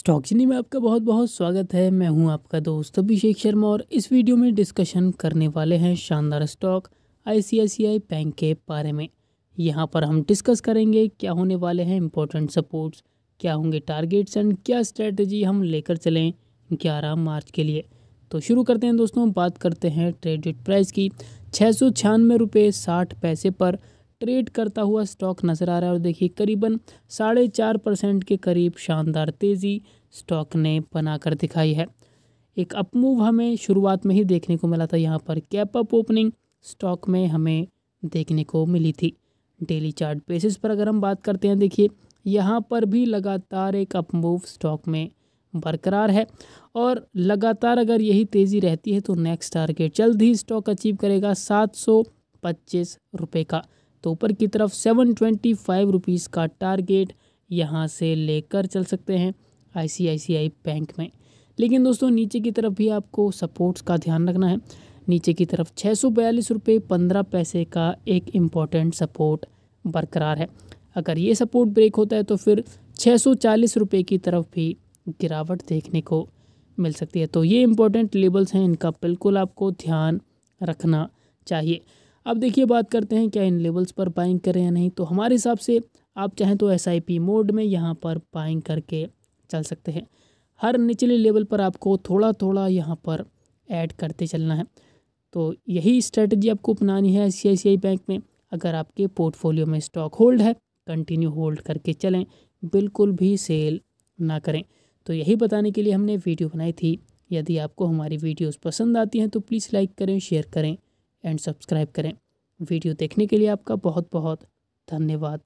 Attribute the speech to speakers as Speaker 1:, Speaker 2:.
Speaker 1: stock चीनी में आपका बहुत बहुत स्वागत है मैं हूं आपका दोस्त अभिषेक शर्मा और इस वीडियो में डिस्कशन करने वाले हैं शानदार स्टॉक आईसीआईसीआई बैंक के बारे में यहां पर हम डिस्कस करेंगे क्या होने वाले हैं इंपॉर्टेंट सपोर्ट्स क्या होंगे टारगेट्स एंड क्या स्ट्रेटजी हम लेकर चलें ग्यारह मार्च के लिए तो शुरू करते हैं दोस्तों बात करते हैं ट्रेडिट प्राइस की छः सौ छियानवे रुपये साठ पैसे पर ट्रेड करता हुआ स्टॉक नज़र आ रहा है और देखिए करीबन साढ़े चार परसेंट के करीब शानदार तेज़ी स्टॉक ने बनाकर दिखाई है एक अपमूव हमें शुरुआत में ही देखने को मिला था यहाँ पर कैप अप ओपनिंग स्टॉक में हमें देखने को मिली थी डेली चार्ट बेसिस पर अगर हम बात करते हैं देखिए यहाँ पर भी लगातार एक अपमूव स्टॉक में बरकरार है और लगातार अगर यही तेज़ी रहती है तो नेक्स्ट टारगेट जल्द ही स्टॉक अचीव करेगा सात सौ पच्चीस रुपये का तो ऊपर की तरफ सेवन ट्वेंटी फाइव रुपीज़ का टारगेट यहाँ से लेकर चल सकते हैं आईसीआईसीआई बैंक में लेकिन दोस्तों नीचे की तरफ भी आपको सपोर्ट्स का ध्यान रखना है नीचे की तरफ छः सौ बयालीस रुपये पंद्रह पैसे का एक इम्पॉर्टेंट सपोर्ट बरकरार है अगर ये सपोर्ट ब्रेक होता है तो फिर छः सौ चालीस रुपये की तरफ भी गिरावट देखने को मिल सकती है तो ये इम्पोर्टेंट लेबल्स हैं इनका बिल्कुल आपको ध्यान रखना चाहिए अब देखिए बात करते हैं क्या इन लेवल्स पर बाइंग करें या नहीं तो हमारे हिसाब से आप चाहें तो एस मोड में यहाँ पर बाइंग करके चल सकते हैं हर निचले लेवल पर आपको थोड़ा थोड़ा यहाँ पर ऐड करते चलना है तो यही स्ट्रेटजी आपको अपनानी है आई बैंक में अगर आपके पोर्टफोलियो में स्टॉक होल्ड है कंटिन्यू होल्ड करके चलें बिल्कुल भी सेल ना करें तो यही बताने के लिए हमने वीडियो बनाई थी यदि आपको हमारी वीडियोस पसंद आती हैं तो प्लीज़ लाइक करें शेयर करें एंड सब्सक्राइब करें वीडियो देखने के लिए आपका बहुत बहुत धन्यवाद